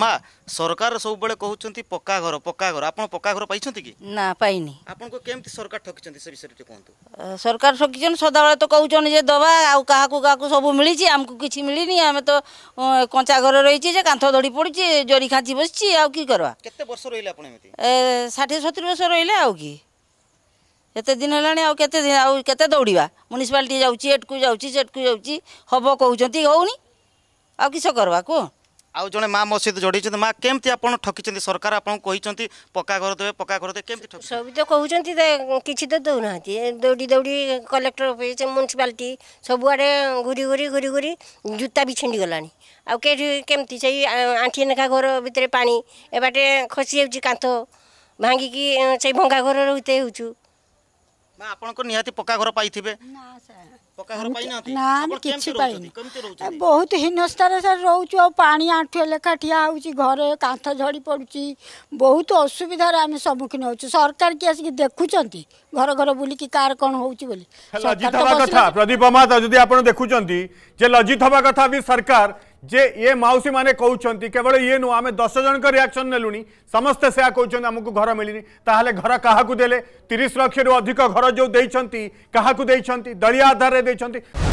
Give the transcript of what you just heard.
মা সরকার সবুলে কুমার পকা ঘর পকা ঘর আপনার পকা ঘর পাই কি না পাইনি আপনার কেমতি সরকার ঠকিছেন সে বিষয়ে টিকে কুহতু সরকার ঠকিছেন সদাবেলে তো কৌছেন যে দবা আউ কাহাকু কাহাকু সবু মিলিছি আমকু কিছু মিলিনি আমি তো কঞ্চা ঘর রইছি যে কাঁথ ধরি পড়ছি জরি খাঁচি বসছি আউ কি করবা কেতে বর্ষ রইলে আপনি এমতি 60 70 বর্ষ রইলে আউ কি ଏତେ ଦିନ ହେଲାଣି ଆଉ କେତେ ଦିନ ଆଉ କେତେ ଦୌଡ଼ିବା ମ୍ୟୁନିସିପାଲିଟି ଯାଉଛି ଏଠକୁ ଯାଉଛି ସେଠକୁ ଯାଉଛି ହେବ କହୁଛନ୍ତି ହେଉନି ଆଉ କିସ କରିବା କୁହ ଆଉ ଜଣେ ମା ମସଜିଦ ଯୋଡ଼ିଛନ୍ତି ମା କେମିତି ଆପଣ ଠକିଛନ୍ତି ସରକାର ଆପଣଙ୍କୁ କହିଛନ୍ତି ପକ୍କା ଘର ଦେବେ ପକ୍କା ଘର ଦେବେ କେମିତି ସବୁ ତ କହୁଛନ୍ତି କିଛି ତ ଦେଉନାହାନ୍ତି ଦୌଡ଼ି ଦୌଡ଼ି କଲେକ୍ଟର ଅଫିସ୍ ମ୍ୟୁନିସିପାଲିଟି ସବୁଆଡ଼େ ଘୁରି ଘୁରି ଘୁରି ଘୁରି ଜୁତା ବି ଛିଣ୍ଡିଗଲାଣି ଆଉ କେଠି କେମିତି ସେଇ ଆଣ୍ଠିଏ ନେଖା ଘର ଭିତରେ ପାଣି ଏ ବାଟେ ଖସି ଯାଉଛି କାନ୍ଥ ଭାଙ୍ଗିକି ସେଇ ଭଙ୍ଗା ଘର ରହୁତେ ହେଉଛୁ बहुत हिनस्तर सर रहउछ आ पानी आठे घर कांथ झड़ी पडुछि बहुत असुविधा रे हम सबखिन सरकार के आसी देखु घर घर बुली कि कार कोन होउछ लजित हवा कथा प्रदीप अमात जदी आपण देखु लजित हवा कथा भी सरकार जे ये मौसी मैंने कौन केवल ये नुह आम दस जन रियाक्शन नेलु समस्ते से कौन आमको घर मिलनी ताहले घर क्या दे तीस लक्ष रु अधिक घर जो देखते क्या दलिया आधार में देखते